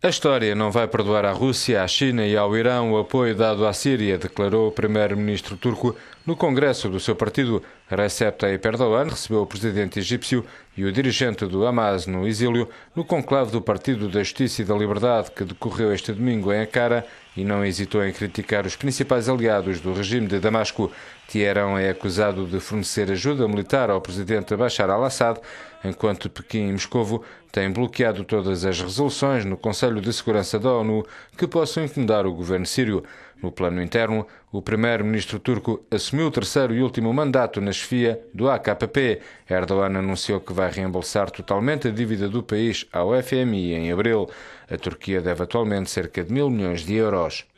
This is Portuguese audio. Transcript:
A história não vai perdoar à Rússia, à China e ao Irã o apoio dado à Síria, declarou o primeiro-ministro turco no congresso do seu partido. Recep Tayyip Erdogan recebeu o presidente egípcio e o dirigente do Hamas no exílio no conclave do Partido da Justiça e da Liberdade que decorreu este domingo em Ankara e não hesitou em criticar os principais aliados do regime de Damasco. Teherão é acusado de fornecer ajuda militar ao presidente Bashar al-Assad, enquanto Pequim e Moscovo têm bloqueado todas as resoluções no Conselho de Segurança da ONU que possam incomodar o governo sírio. No plano interno, o primeiro-ministro turco assumiu o terceiro e último mandato na chefia do AKP. Erdogan anunciou que vai vai reembolsar totalmente a dívida do país ao FMI em abril. A Turquia deve atualmente cerca de mil milhões de euros.